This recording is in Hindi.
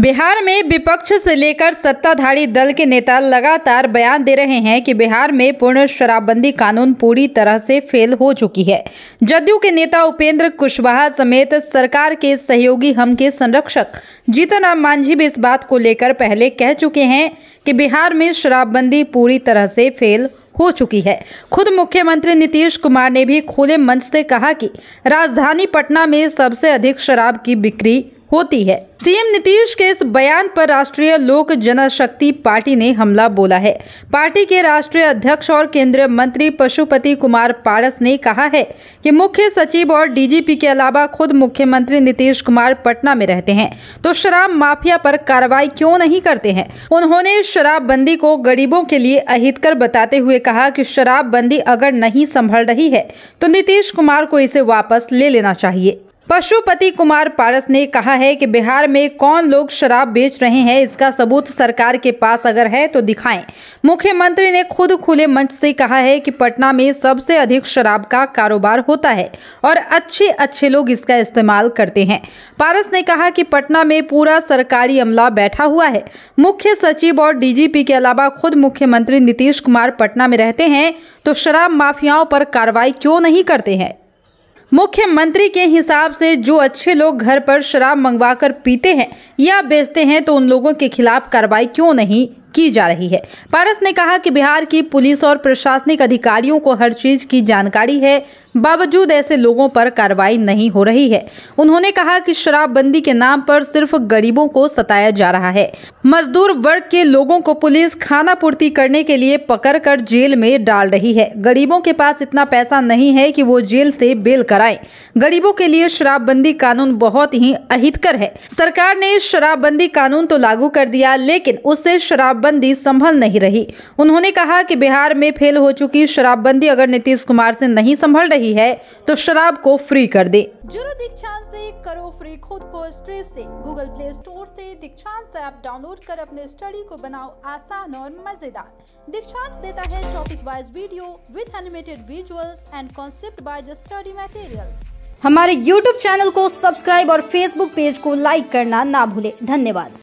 बिहार में विपक्ष से लेकर सत्ताधारी दल के नेता लगातार बयान दे रहे हैं कि बिहार में पूर्ण शराबबंदी कानून पूरी तरह से फेल हो चुकी है जदयू के नेता उपेंद्र कुशवाहा समेत सरकार के सहयोगी हम के संरक्षक जीतन राम मांझी भी इस बात को लेकर पहले कह चुके हैं कि बिहार में शराबबंदी पूरी तरह से फेल हो चुकी है खुद मुख्यमंत्री नीतीश कुमार ने भी खुले मंच से कहा कि राजधानी पटना में सबसे अधिक शराब की बिक्री होती है सीएम नीतीश के इस बयान पर राष्ट्रीय लोक जनशक्ति पार्टी ने हमला बोला है पार्टी के राष्ट्रीय अध्यक्ष और केंद्रीय मंत्री पशुपति कुमार पारस ने कहा है कि मुख्य सचिव और डीजीपी के अलावा खुद मुख्यमंत्री नीतीश कुमार पटना में रहते हैं तो शराब माफिया पर कार्रवाई क्यों नहीं करते हैं उन्होंने शराबबंदी को गरीबों के लिए कर बताते हुए कहा की शराबबंदी अगर नहीं संभल रही है तो नीतीश कुमार को इसे वापस ले लेना चाहिए पशुपति कुमार पारस ने कहा है कि बिहार में कौन लोग शराब बेच रहे हैं इसका सबूत सरकार के पास अगर है तो दिखाएं मुख्यमंत्री ने खुद खुले मंच से कहा है कि पटना में सबसे अधिक शराब का कारोबार होता है और अच्छे अच्छे लोग इसका इस्तेमाल करते हैं पारस ने कहा कि पटना में पूरा सरकारी अमला बैठा हुआ है मुख्य सचिव और डीजीपी के अलावा खुद मुख्यमंत्री नीतीश कुमार पटना में रहते हैं तो शराब माफियाओं पर कार्रवाई क्यों नहीं करते हैं मुख्यमंत्री के हिसाब से जो अच्छे लोग घर पर शराब मंगवा कर पीते हैं या बेचते हैं तो उन लोगों के खिलाफ कार्रवाई क्यों नहीं की जा रही है पारस ने कहा कि बिहार की पुलिस और प्रशासनिक अधिकारियों को हर चीज की जानकारी है बावजूद ऐसे लोगों पर कार्रवाई नहीं हो रही है उन्होंने कहा कि शराबबंदी के नाम पर सिर्फ गरीबों को सताया जा रहा है मजदूर वर्ग के लोगों को पुलिस खाना पूर्ति करने के लिए पकड़ कर जेल में डाल रही है गरीबों के पास इतना पैसा नहीं है कि वो जेल से बेल कराए गरीबों के लिए शराबबंदी कानून बहुत ही अहितकर है सरकार ने शराबबंदी कानून तो लागू कर दिया लेकिन उससे शराब शराबबंदी संभल नहीं रही उन्होंने कहा कि बिहार में फेल हो चुकी शराबबंदी अगर नीतीश कुमार से नहीं संभल रही है तो शराब को फ्री कर दे जुरो दीक्षांत से करो फ्री खुद को स्ट्रेस से गूगल प्ले स्टोर से दीक्षांत ऐप डाउनलोड कर अपने स्टडी को बनाओ आसान और मजेदार दीक्षांत देता है topic wise video with animated visual and concept wise study material हमारे YouTube चैनल को सब्सक्राइब और Facebook पेज को लाइक करना ना भूले धन्यवाद